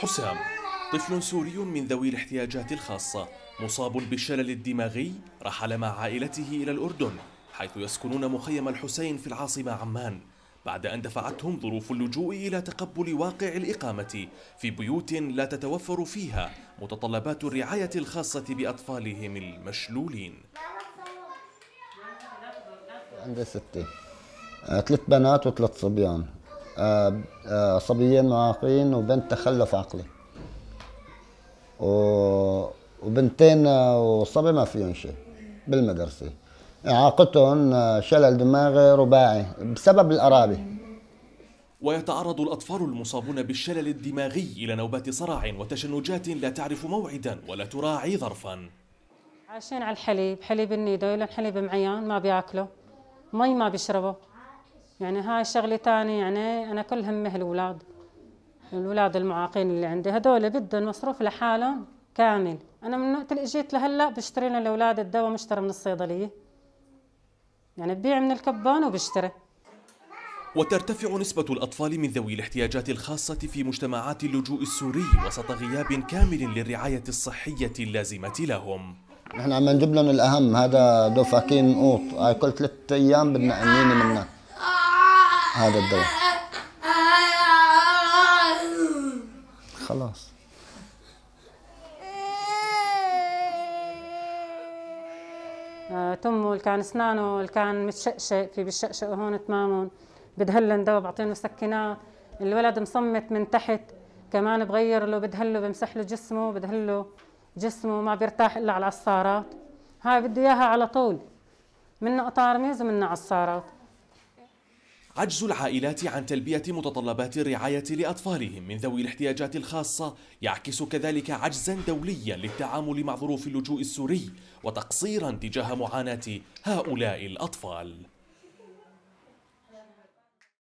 حسام طفل سوري من ذوي الاحتياجات الخاصة مصاب بالشلل الدماغي رحل مع عائلته إلى الأردن حيث يسكنون مخيم الحسين في العاصمة عمان بعد أن دفعتهم ظروف اللجوء إلى تقبل واقع الإقامة في بيوت لا تتوفر فيها متطلبات الرعاية الخاصة بأطفالهم المشلولين عندي ستة آه، ثلاث بنات وثلاث صبيان صبيين معاقين وبنت تخلف عقلي وبنتين وصبي ما فيهم شيء بالمدرسة إعاقتهم يعني شلل دماغي رباعي بسبب القرابة ويتعرض الأطفال المصابون بالشلل الدماغي إلى نوبات صرع وتشنجات لا تعرف موعدا ولا تراعي ظرفا عايشين على الحليب حليب النيدو حليب معيان ما بياكله مي ما بيشربه يعني هاي شغلة تاني يعني أنا كل همه الأولاد الأولاد المعاقين اللي عندي هدول بدهم مصروف لحالهم كامل أنا من وقت اللي إجيت لهلا بشتري لهم الأولاد الدواء مشترى من الصيدلية يعني ببيع من الكبان وبشتري وترتفع نسبة الأطفال من ذوي الاحتياجات الخاصة في مجتمعات اللجوء السوري وسط غياب كامل للرعاية الصحية اللازمة لهم نحن عم نجيب لهم الأهم هذا دوفاكين قوط كل ثلاثة أيام بدنا أمينة منه هذا الدواء خلاص آه، تمه اللي كان اسنانه اللي كان متشقشق في بالشقشق هون تمامون بدهلن دواء بعطينه مسكنات الولد مصمت من تحت كمان بغير له بدهله بمسح له جسمه بدهله جسمه ما بيرتاح الا على العصارات هاي بده اياها على طول قطار ميز ومنه عصارات عجز العائلات عن تلبية متطلبات الرعاية لأطفالهم من ذوي الاحتياجات الخاصة يعكس كذلك عجزا دوليا للتعامل مع ظروف اللجوء السوري وتقصيرا تجاه معاناة هؤلاء الأطفال